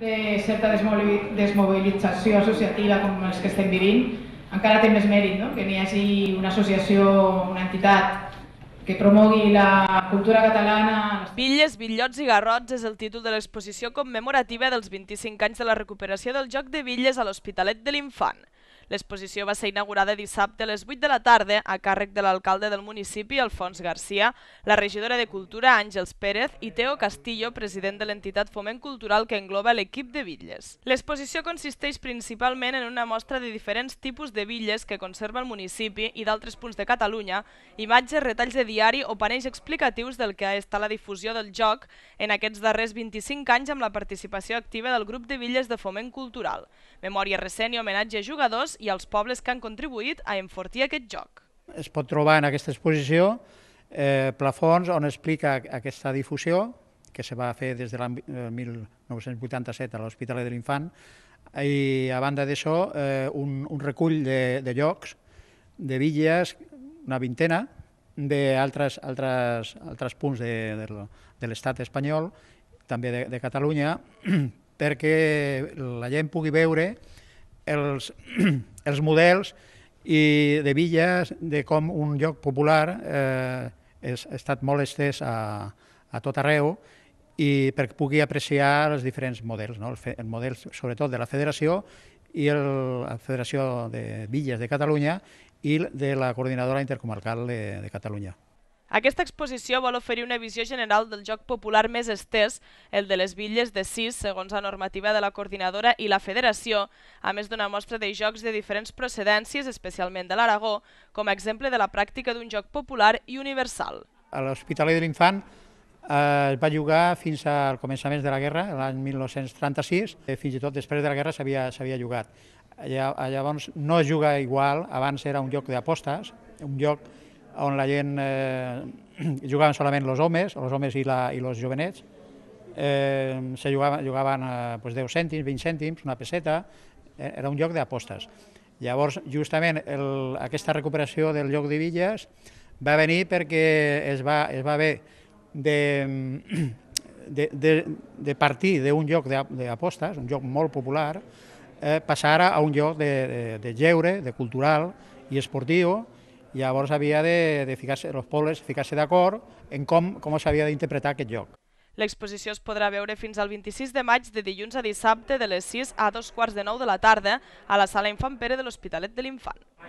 de certa desmobilització associativa com els que estem vivint, encara té més mèrit no? que n'hi hagi una associació, una entitat que promogui la cultura catalana. Villes, Villots i Garrots és el títol de l'exposició commemorativa dels 25 anys de la recuperació del joc de Villes a l'Hospitalet de l'Infant. L'exposició va ser inaugurada dissabte a les 8 de la tarda a càrrec de l'alcalde del municipi, Alfons Garcia, la regidora de Cultura, Àngels Pérez, i Teo Castillo, president de l'entitat Foment Cultural que engloba l'equip de bitlles. L'exposició consisteix principalment en una mostra de diferents tipus de bitlles que conserva el municipi i d'altres punts de Catalunya, imatges, retalls de diari o panells explicatius del que està la difusió del joc en aquests darrers 25 anys amb la participació activa del grup de bitlles de foment cultural. Memòria recent i homenatge a jugadors i els pobles que han contribuït a enfortir aquest joc. Es pot trobar en aquesta exposició eh, plafons on explica aquesta difusió que se va fer des de l'any 1987 eh, a l'Hospitalet de l'Infant i a banda d'això eh, un, un recull de, de llocs, de villes, una vintena, d'altres altres, altres punts de, de, de l'estat espanyol, també de, de Catalunya, perquè la gent pugui veure els, els models i de villes de com un lloc popular eh, és, ha estat molt estès a, a tot arreu i perquè pugui apreciar els diferents models, no? el, fe, el model sobretot de la Federació i el, la Federació de Villes de Catalunya i de la Coordinadora Intercomarcal de, de Catalunya. Aquesta exposició vol oferir una visió general del joc popular més estès, el de les bitlles de 6, segons la normativa de la coordinadora i la federació, a més d'una mostra de jocs de diferents procedències, especialment de l'Aragó, com a exemple de la pràctica d'un joc popular i universal. A l'Hospitalet de l'Infant eh, es va jugar fins al començament de la guerra, l'any 1936, eh, fins i tot després de la guerra s'havia jugat. Llavors no es juga igual, abans era un lloc d'apostes, un lloc on la gent eh, jugaven solament els homes, els homes i, la, i els jovenets, eh, se jugaven, jugaven eh, pues 10 cèntims, 20 cèntims, una peseta, eh, era un lloc d'apostes. Llavors, justament, el, aquesta recuperació del lloc de Villas va venir perquè es va, es va haver de, de, de, de partir d'un lloc d'apostes, un lloc molt popular, eh, passar a un lloc de, de, de lleure, de cultural i esportiu, Llavors havia de, de ficar-se, els pobles ficar-se d'acord en com, com s'havia d'interpretar aquest lloc. L'exposició es podrà veure fins al 26 de maig de dilluns a dissabte de les 6 a dos quarts de 9 de la tarda a la Sala Infant Pere de l'Hospitalet de l'Infant.